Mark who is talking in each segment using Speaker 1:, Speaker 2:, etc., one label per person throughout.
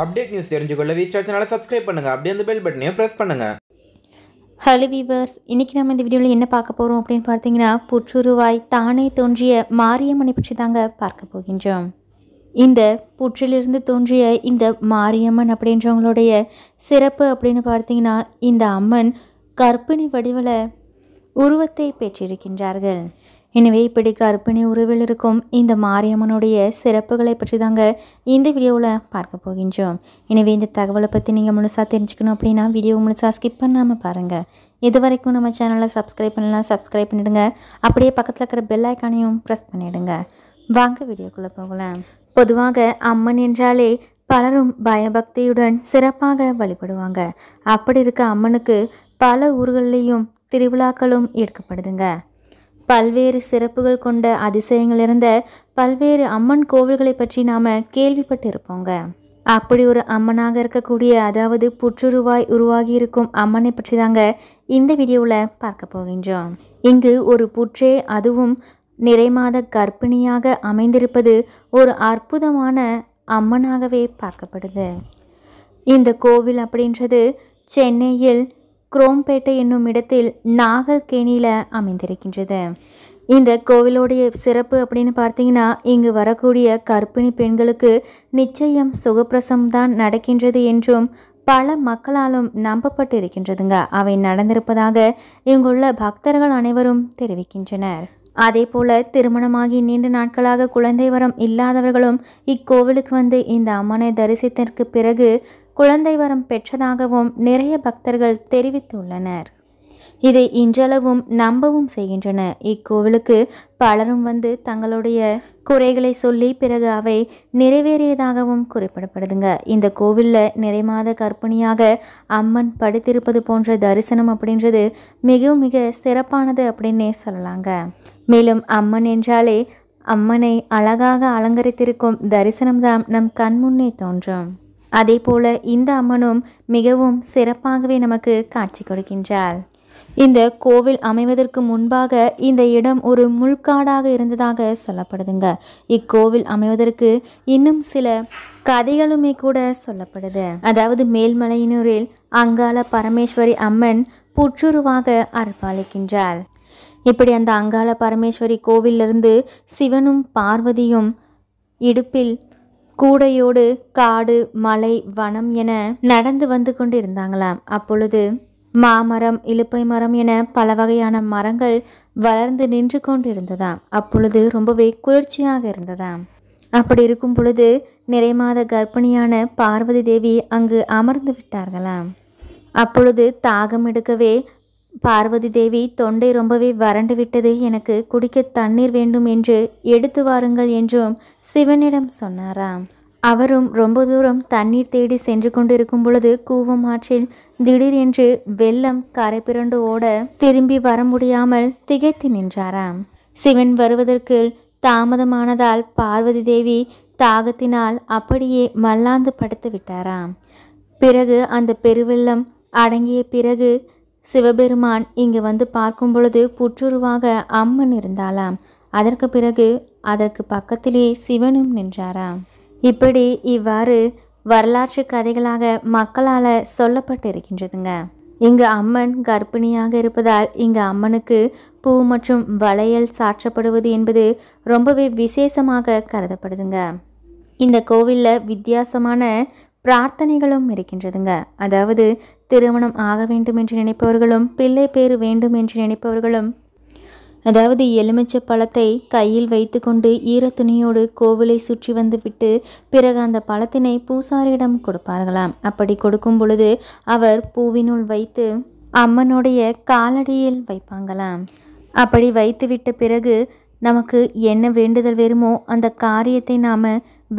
Speaker 1: update news தெரிஞ்சுக்கொள்ள வி சேனலை சப்ஸ்கிரைப் பண்ணுங்கள் அப்படியே அந்த பெல் பட்டனையும் ப்ரெஸ் பண்ணுங்கள் ஹலோ வீவர்ஸ் இன்றைக்கி நம்ம இந்த வீடியோவில் என்ன பார்க்க போகிறோம் அப்படின்னு பார்த்தீங்கன்னா புற்றுருவாய் தானே தோன்றிய மாரியம்மனை பற்றி தாங்க பார்க்க போகின்றோம் இந்த புற்றிலிருந்து தோன்றிய இந்த மாரியம்மன் அப்படின்றவங்களுடைய சிறப்பு அப்படின்னு பார்த்தீங்கன்னா இந்த அம்மன் கற்பிணி வடிவில் உருவத்தை பெற்றிருக்கின்றார்கள் எனவே இப்படி கர்ப்பிணி உறவில் இருக்கும் இந்த மாரியம்மனுடைய சிறப்புகளை பற்றி தாங்க இந்த வீடியோவில் பார்க்க போகின்றோம் எனவே இந்த தகவலை பற்றி நீங்கள் முழுசாக தெரிஞ்சுக்கணும் அப்படின்னா வீடியோ முழுசாக ஸ்கிப் பண்ணாமல் பாருங்கள் இது வரைக்கும் நம்ம சேனலை சப்ஸ்கிரைப் பண்ணலாம் சப்ஸ்கிரைப் பண்ணிவிடுங்க அப்படியே பக்கத்தில் இருக்கிற பெல் ஐக்கானையும் ப்ரெஸ் பண்ணிவிடுங்க வாங்க வீடியோக்குள்ளே போகலாம் பொதுவாக அம்மன் என்றாலே பலரும் பயபக்தியுடன் சிறப்பாக வழிபடுவாங்க அப்படி இருக்க அம்மனுக்கு பல ஊர்களிலேயும் திருவிழாக்களும் எடுக்கப்படுதுங்க பல்வேறு சிறப்புகள் கொண்ட அதிசயங்கள் இருந்த பல்வேறு அம்மன் கோவில்களை பற்றி நாம் கேள்விப்பட்டு இருப்போங்க அப்படி ஒரு அம்மனாக இருக்கக்கூடிய அதாவது புற்றுருவாய் உருவாகி இருக்கும் அம்மனை பற்றி தாங்க இந்த வீடியோவில் பார்க்க போகின்றோம் இங்கு ஒரு புற்றே அதுவும் நிறைமாத கர்ப்பிணியாக அமைந்திருப்பது ஒரு அற்புதமான அம்மனாகவே பார்க்கப்படுது இந்த கோவில் அப்படின்றது சென்னையில் குரோம்பேட்டை என்னும் இடத்தில் கேணியில் அமைந்திருக்கின்றது இந்த கோவிலோடைய சிறப்பு அப்படின்னு பார்த்தீங்கன்னா இங்கு வரக்கூடிய கர்ப்பிணி பெண்களுக்கு நிச்சயம் சுகப்பிரசம்தான் நடக்கின்றது என்றும் பல மக்களாலும் நம்பப்பட்டு இருக்கின்றதுங்க அவை நடந்திருப்பதாக இங்குள்ள பக்தர்கள் அனைவரும் தெரிவிக்கின்றனர் அதே போல திருமணமாகி நீண்ட நாட்களாக குழந்தை வரம் இல்லாதவர்களும் இக்கோவிலுக்கு வந்து இந்த அம்மனை தரிசித்ததற்கு பிறகு குழந்தை வரம் பெற்றதாகவும் நிறைய பக்தர்கள் தெரிவித்துள்ளனர் இதை இன்றளவும் நம்பவும் செய்கின்றன இக்கோவிலுக்கு பலரும் வந்து தங்களுடைய குறைகளை சொல்லி பிறகு அவை நிறைவேறியதாகவும் குறிப்பிடப்படுதுங்க இந்த கோவிலில் நிறைமாத கற்பிணியாக அம்மன் படுத்திருப்பது போன்ற தரிசனம் அப்படின்றது மிகவும் மிக சிறப்பானது அப்படின்னே சொல்லலாங்க மேலும் அம்மன் என்றாலே அம்மனை அழகாக அலங்கரித்திருக்கும் தரிசனம்தான் நம் கண்முன்னே தோன்றும் அதே போல இந்த அம்மனும் மிகவும் சிறப்பாகவே நமக்கு காட்சி கொடுக்கின்றாள் இந்த கோவில் அமைவதற்கு முன்பாக இந்த இடம் ஒரு முள்காடாக இருந்ததாக சொல்லப்படுதுங்க இக்கோவில் அமைவதற்கு இன்னும் சில கதைகளுமே கூட சொல்லப்படுது அதாவது மேல்மலையினூரில் அங்காள பரமேஸ்வரி அம்மன் புற்றுருவாக அர்ப்பளிக்கின்றாள் இப்படி அந்த அங்காள பரமேஸ்வரி கோவிலிருந்து சிவனும் பார்வதியும் இடுப்பில் கூடையோடு காடு மலை வனம் என நடந்து வந்து கொண்டு இருந்தாங்களாம் அப்பொழுது மாமரம் இலுப்பை மரம் என பல வகையான மரங்கள் வளர்ந்து நின்று கொண்டிருந்ததாம் அப்பொழுது ரொம்பவே குளிர்ச்சியாக இருந்ததாம் அப்படி இருக்கும் பொழுது நிறைமாத கர்ப்பிணியான பார்வதி தேவி அங்கு அமர்ந்து விட்டார்களாம் அப்பொழுது தாகம் எடுக்கவே பார்வதி தேவி தொண்டை ரொம்பவே வறண்டு விட்டது எனக்கு குடிக்க தண்ணீர் வேண்டும் என்று எடுத்து வாருங்கள் என்றும் சிவனிடம் சொன்னாராம் அவரும் ரொம்ப தூரம் தண்ணீர் தேடி சென்று கொண்டிருக்கும் பொழுது கூவம் ஆற்றில் திடீர் என்று வெள்ளம் கரை பிறண்டு ஓட திரும்பி வர முடியாமல் திகைத்து நின்றாராம் சிவன் வருவதற்கு தாமதமானதால் பார்வதி தேவி தாகத்தினால் அப்படியே மல்லாந்து படுத்து விட்டாராம் பிறகு அந்த பெருவெள்ளம் அடங்கிய பிறகு சிவபெருமான் இங்கு வந்து பார்க்கும் பொழுது புற்றுருவாக அம்மன் இருந்தாளாம் அதற்கு பிறகு அதற்கு பக்கத்திலே சிவனும் நின்றாராம் இப்படி இவ்வாறு வரலாற்று கதைகளாக மக்களால் சொல்லப்பட்டு இருக்கின்றதுங்க இங்கு அம்மன் கர்ப்பிணியாக இருப்பதால் இங்கு அம்மனுக்கு பூ மற்றும் வளையல் சாற்றப்படுவது என்பது ரொம்பவே விசேஷமாக கருதப்படுதுங்க இந்த கோவிலில் வித்தியாசமான பிரார்த்தனைகளும் இருக்கின்றதுங்க அதாவது திருமணம் ஆக வேண்டும் என்று நினைப்பவர்களும் பிள்ளை பேர் வேண்டும் என்று நினைப்பவர்களும் அதாவது எலுமிச்சை பழத்தை கையில் வைத்துக்கொண்டு ஈர துணியோடு கோவிலை சுற்றி வந்துவிட்டு பிறகு அந்த பழத்தினை பூசாரியிடம் கொடுப்பார்களாம் அப்படி கொடுக்கும் பொழுது அவர் பூவினுள் வைத்து அம்மனுடைய காலடியில் வைப்பாங்களாம் அப்படி வைத்துவிட்ட பிறகு நமக்கு என்ன வேண்டுதல் வருமோ அந்த காரியத்தை நாம்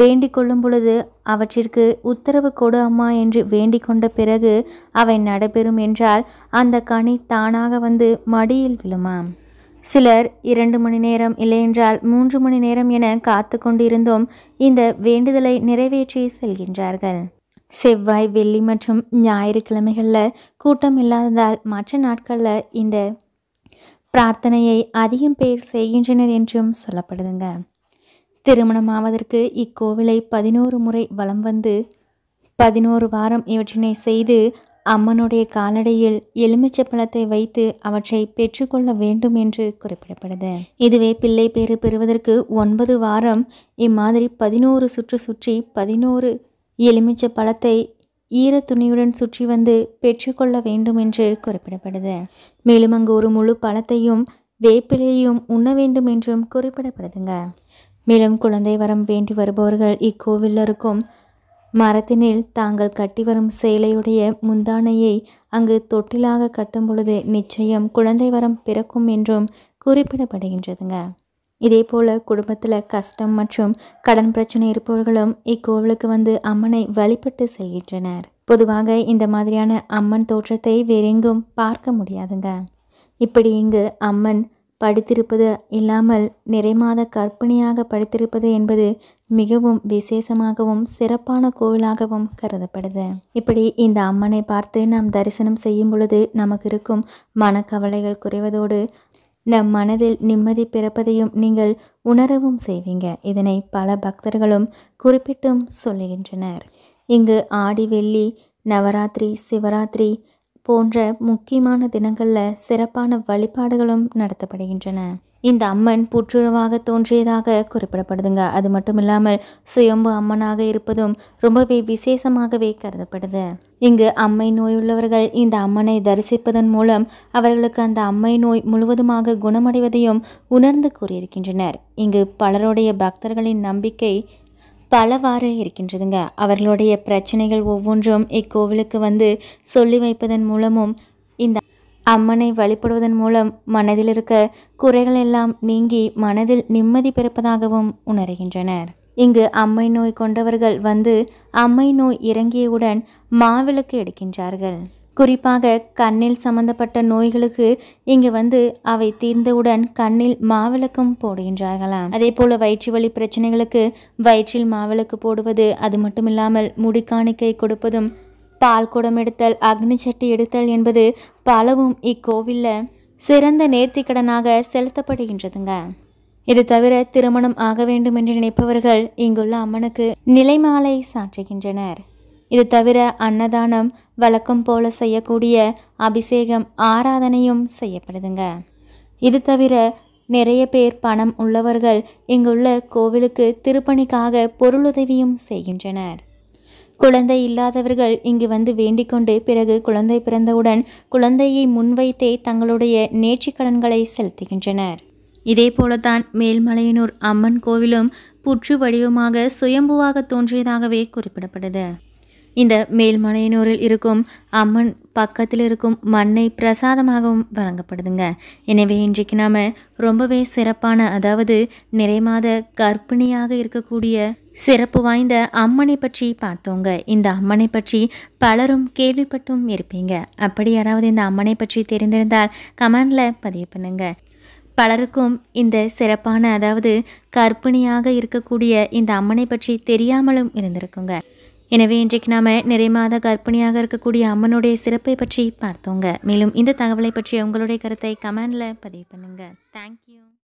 Speaker 1: வேண்டிக் கொள்ளும் பொழுது அவற்றிற்கு உத்தரவு கொடு அம்மா என்று வேண்டிக் கொண்ட பிறகு அவை நடைபெறும் என்றால் அந்த கனி தானாக வந்து மடியில் விழுமா சிலர் இரண்டு மணி நேரம் இல்லையென்றால் மூன்று மணி நேரம் என காத்து கொண்டிருந்தும் இந்த வேண்டுதலை நிறைவேற்றி செல்கின்றார்கள் செவ்வாய் வெள்ளி மற்றும் ஞாயிறுக்கிழமைகளில் கூட்டம் இல்லாததால் மற்ற நாட்களில் இந்த பிரார்த்தனையை அதிகம் பேர் செய்கின்றனர் என்றும் சொல்லப்படுதுங்க திருமணமாவதற்கு இக்கோவிலை பதினோரு முறை வலம் வந்து பதினோரு வாரம் இவற்றினை செய்து அம்மனுடைய காலடையில் எலுமிச்சை பழத்தை வைத்து அவற்றை பெற்றுக்கொள்ள வேண்டும் என்று குறிப்பிடப்படுது இதுவே பிள்ளை பேறு பெறுவதற்கு ஒன்பது வாரம் இம்மாதிரி பதினோரு சுற்று சுற்றி பதினோரு எலுமிச்சை பழத்தை ஈர துணியுடன் சுற்றி வந்து பெற்றுக்கொள்ள வேண்டும் என்று குறிப்பிடப்படுது மேலும் அங்கு ஒரு முழு பழத்தையும் வேப்பிலையும் உண்ண வேண்டும் என்றும் குறிப்பிடப்படுதுங்க மேலும் குழந்தை வரம் வேண்டி வருபவர்கள் இக்கோவிலில் இருக்கும் மரத்தினில் தாங்கள் கட்டி வரும் சேலையுடைய முந்தானையை அங்கு தொட்டிலாக கட்டும் பொழுது நிச்சயம் குழந்தை வரம் பிறக்கும் என்றும் குறிப்பிடப்படுகின்றதுங்க இதே போல குடும்பத்தில் கஷ்டம் மற்றும் கடன் பிரச்சனை இருப்பவர்களும் இக்கோவிலுக்கு வந்து அம்மனை வழிபட்டு செல்கின்றனர் பொதுவாக இந்த மாதிரியான அம்மன் தோற்றத்தை வேறெங்கும் பார்க்க முடியாதுங்க இப்படி இங்கு அம்மன் படித்திருப்பது இல்லாமல் நிறைமாத கற்பிணியாக படித்திருப்பது என்பது மிகவும் விசேஷமாகவும் சிறப்பான கோவிலாகவும் கருதப்படுது இப்படி இந்த அம்மனை பார்த்து நாம் தரிசனம் செய்யும் பொழுது நமக்கு இருக்கும் மனக்கவலைகள் குறைவதோடு நம் மனதில் நிம்மதி பிறப்பதையும் நீங்கள் உணரவும் செய்வீங்க இதனை பல பக்தர்களும் குறிப்பிட்டும் சொல்லுகின்றனர் இங்கு ஆடி வெள்ளி நவராத்திரி சிவராத்திரி போன்ற முக்கியமான தினங்களில் சிறப்பான வழிபாடுகளும் நடத்தப்படுகின்றன இந்த அம்மன் புற்றுருவாக தோன்றியதாக குறிப்பிடப்படுதுங்க அது மட்டும் இல்லாமல் சுயம்பு அம்மனாக இருப்பதும் ரொம்பவே விசேஷமாகவே கருதப்படுது இங்கு அம்மை நோயுள்ளவர்கள் இந்த அம்மனை தரிசிப்பதன் மூலம் அவர்களுக்கு அந்த அம்மை நோய் முழுவதுமாக குணமடைவதையும் உணர்ந்து கூறியிருக்கின்றனர் இங்கு பலருடைய பக்தர்களின் நம்பிக்கை பலவாறு இருக்கின்றதுங்க அவர்களுடைய பிரச்சனைகள் ஒவ்வொன்றும் இக்கோவிலுக்கு வந்து சொல்லி வைப்பதன் மூலமும் இந்த அம்மனை வழிபடுவதன் மூலம் மனதில் இருக்க குறைகள் எல்லாம் நீங்கி மனதில் நிம்மதி பிறப்பதாகவும் உணர்கின்றனர் இங்கு அம்மை நோய் கொண்டவர்கள் வந்து அம்மை நோய் இறங்கியவுடன் மாவிளக்கு எடுக்கின்றார்கள் குறிப்பாக கண்ணில் சம்பந்தப்பட்ட நோய்களுக்கு இங்கு வந்து அவை தீர்ந்தவுடன் கண்ணில் மாவிளக்கம் போடுகின்றார்களாம் அதே போல வயிற்று வலி பிரச்சனைகளுக்கு வயிற்றில் மாவிளக்கு போடுவது அது மட்டும் இல்லாமல் முடிக்காணிக்கை கொடுப்பதும் பால் குடம் எடுத்தல் அக்னி சட்டி எடுத்தல் என்பது பலவும் இக்கோவிலில் சிறந்த நேர்த்திக்கடனாக செலுத்தப்படுகின்றதுங்க இது தவிர திருமணம் ஆக வேண்டும் என்று நினைப்பவர்கள் இங்குள்ள அம்மனுக்கு நிலைமாலை சாற்றுகின்றனர் இது தவிர அன்னதானம் வழக்கம் போல செய்யக்கூடிய அபிஷேகம் ஆராதனையும் செய்யப்படுதுங்க இது தவிர நிறைய பேர் பணம் உள்ளவர்கள் இங்குள்ள கோவிலுக்கு திருப்பணிக்காக பொருளுதவியும் செய்கின்றனர் குழந்தை இல்லாதவர்கள் இங்கு வந்து வேண்டிக்கொண்டு பிறகு குழந்தை பிறந்தவுடன் குழந்தையை முன்வைத்தே தங்களுடைய நேர்ச்சிக் கடன்களை செலுத்துகின்றனர் இதே போலத்தான் மேல்மலையனூர் அம்மன் கோவிலும் புற்று வடிவமாக சுயம்புவாக தோன்றியதாகவே குறிப்பிடப்படுது இந்த மேல்மலையனூரில் இருக்கும் அம்மன் பக்கத்தில் இருக்கும் மண்ணை பிரசாதமாகவும் வழங்கப்படுதுங்க எனவே இன்றைக்கு நாம் ரொம்பவே சிறப்பான அதாவது நிறைமாத கர்ப்பிணியாக இருக்கக்கூடிய சிறப்பு வாய்ந்த அம்மனை பற்றி பார்த்தோங்க இந்த அம்மனை பற்றி பலரும் கேள்விப்பட்டும் இருப்பீங்க அப்படி யாராவது இந்த அம்மனை பற்றி தெரிந்திருந்தால் கமெண்டில் பதிவு பண்ணுங்கள் பலருக்கும் இந்த சிறப்பான அதாவது கற்பிணியாக இருக்கக்கூடிய இந்த அம்மனை பற்றி தெரியாமலும் இருந்திருக்குங்க எனவே இன்றைக்கு நாம் நிறை மாத கர்ப்பிணியாக இருக்கக்கூடிய அம்மனுடைய சிறப்பை பற்றி பார்த்தோங்க மேலும் இந்த தகவலை பற்றி உங்களுடைய கருத்தை கமெண்டில் பதிவு பண்ணுங்கள் தேங்க்யூ